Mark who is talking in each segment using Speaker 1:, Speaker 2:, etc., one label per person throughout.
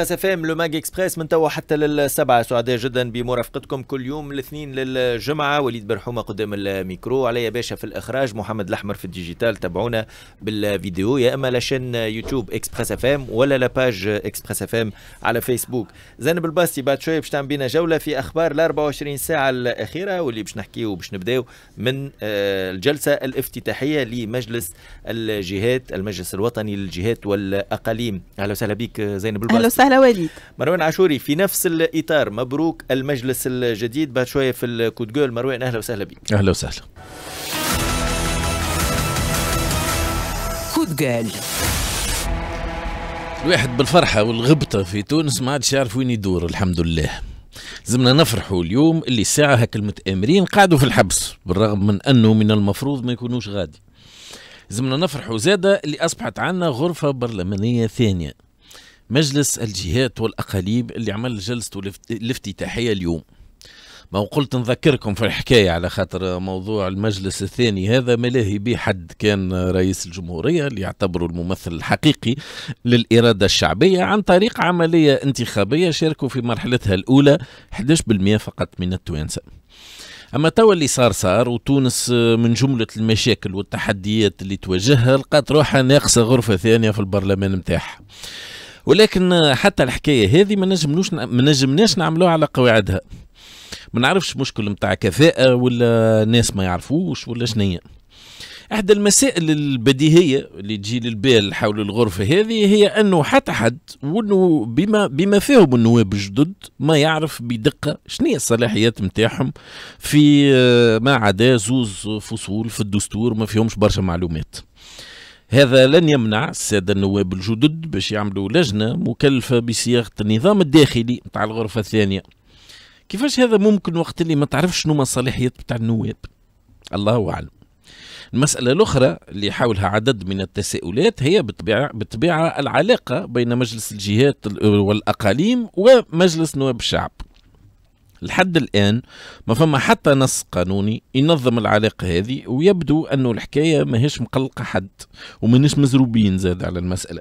Speaker 1: اف فام لو ماج اكسبريس من توا حتى للسبعه سعداء جدا بمرافقتكم كل يوم الاثنين للجمعه وليد برحومه قدام الميكرو عليا باشا في الاخراج محمد الاحمر في الديجيتال تابعونا بالفيديو يا اما لاشين يوتيوب اكسبريس اف ام ولا لاباج اكسبريس اف ام على فيسبوك زينب الباستي بعد شويه باش تعمل بينا جوله في اخبار ال 24 ساعه الاخيره واللي باش نحكيو باش نبداو من آه، الجلسه الافتتاحيه لمجلس الجهات المجلس الوطني للجهات والاقاليم اهلا وسهلا بك زينب الباستي أهلا وليد مروان عاشوري في نفس الإطار مبروك المجلس الجديد بعد شوية في الكود جول مروان أهلا وسهلا بك أهلا وسهلا كود جول الواحد بالفرحة والغبطة
Speaker 2: في تونس ما عادش يعرف وين يدور الحمد لله زمنا نفرحوا اليوم اللي ساعة هك المتآمرين قعدوا في الحبس بالرغم من أنه من المفروض ما يكونوش غادي زمنا نفرحوا زادة اللي أصبحت عنا غرفة برلمانية ثانية مجلس الجهات والأقاليم اللي عمل جلسته الافتتاحية اليوم ما قلت نذكركم في الحكاية على خاطر موضوع المجلس الثاني هذا ملاهي به حد كان رئيس الجمهورية اللي يعتبره الممثل الحقيقي للإرادة الشعبية عن طريق عملية انتخابية شاركوا في مرحلتها الأولى 11% فقط من التوانسة اما توا اللي صار صار وتونس من جمله المشاكل والتحديات اللي تواجهها لقات روحها ناقصه غرفه ثانيه في البرلمان نتاعها ولكن حتى الحكايه هذه ما نجمناش ما نجمناش نعملوها على قواعدها ما نعرفش مشكل نتاع كفاءه ولا ناس ما يعرفوش ولا شنيا احدى المسائل البديهيه اللي تجي للبال حول الغرفه هذه هي انه حتى حد وانه بما بما فيهم النواب الجدد ما يعرف بدقه شنو الصلاحيات نتاعهم في آه، ما عدا زوز فصول في الدستور ما فيهمش برشا معلومات هذا لن يمنع السادة النواب الجدد باش يعملوا لجنة مكلفة بصياغة النظام الداخلي متاع الغرفة الثانية كيفاش هذا ممكن وقت اللي ما تعرفش شنو مصالحيات متاع النواب الله أعلم المسألة الأخرى اللي حولها عدد من التساؤلات هي بالطبيعة بالطبيعة العلاقة بين مجلس الجهات والأقاليم ومجلس نواب الشعب لحد الآن ما فما حتى نص قانوني ينظم العلاقة هذه ويبدو أنه الحكاية ماهيش مقلقة حد ومانيش مزروبين زاد على المسألة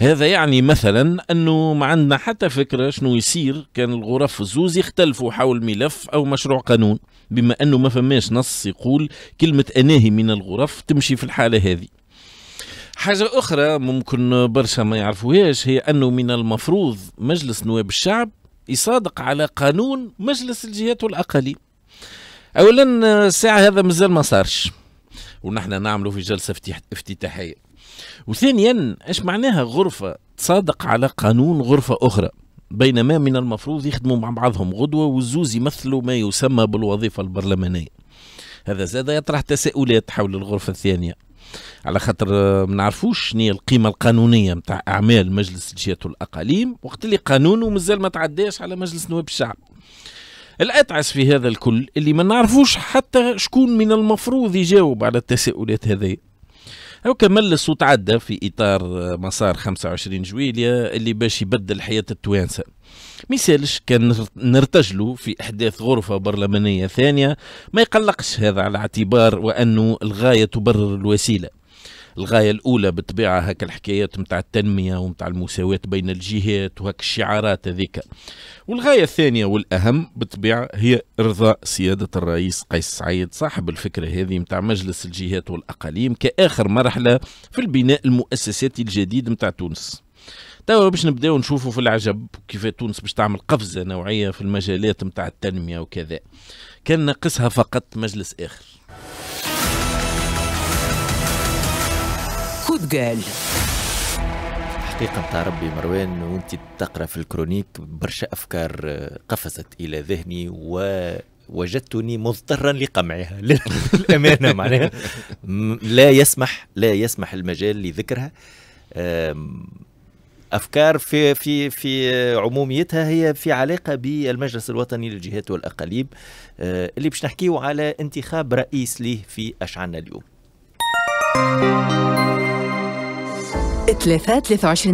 Speaker 2: هذا يعني مثلا أنه ما عندنا حتى فكرة شنو يصير كان الغرف الزوز يختلفوا حول ملف أو مشروع قانون بما أنه ما فماش نص يقول كلمة أناهي من الغرف تمشي في الحالة هذه حاجة أخرى ممكن برشا ما يعرفوهاش هي أنه من المفروض مجلس نواب الشعب يصادق على قانون مجلس الجهات والأقاليم أولا الساعة هذا مازال ما صارش ونحن نعملوا في جلسة افتتاحية وثانيا ايش معناها غرفة تصادق على قانون غرفة أخرى بينما من المفروض يخدموا مع بعضهم غدوة والزوز يمثلوا ما يسمى بالوظيفة البرلمانية هذا زاد يطرح تساؤلات حول الغرفة الثانية على خاطر آه، ما نعرفوش شنو القيمه القانونيه نتاع اعمال مجلس الجهات والاقاليم وقت اللي قانونه مازال ما تعداش على مجلس نواب الشعب الاتعس في هذا الكل اللي ما نعرفوش حتى شكون من المفروض يجاوب على التساؤلات هذه هو كمل الصوت عدى في اطار آه، مسار 25 جويليا اللي باش يبدل حياه التوانسه مثالش كان نرتجلوا في احداث غرفه برلمانيه ثانيه ما يقلقش هذا على اعتبار وانه الغايه تبرر الوسيله الغاية الأولى بالطبيعة هكا الحكايات متاع التنمية ومتاع المساواة بين الجهات وهك الشعارات هذيك والغاية الثانية والأهم بالطبيعة هي إرضاء سيادة الرئيس قيس سعيد صاحب الفكرة هذه متاع مجلس الجهات والأقاليم كآخر مرحلة في البناء المؤسساتي الجديد متاع تونس توا باش نبداو نشوفوا في العجب كيف تونس باش تعمل قفزه نوعيه في المجالات نتاع التنميه وكذا
Speaker 1: كان ناقصها فقط مجلس اخر بقال حقيقة نتاع ربي مروان وانت تقرا في الكرونيك برشا افكار آه، قفزت الى ذهني و وجدتني مضطرا لقمعها للامانه معناها لا يسمح لا يسمح المجال لذكرها افكار في في في عموميتها هي في علاقه بالمجلس الوطني للجهات والاقاليم آه، اللي باش نحكيه على انتخاب رئيس ليه في اشعلنا اليوم ثلاثة 23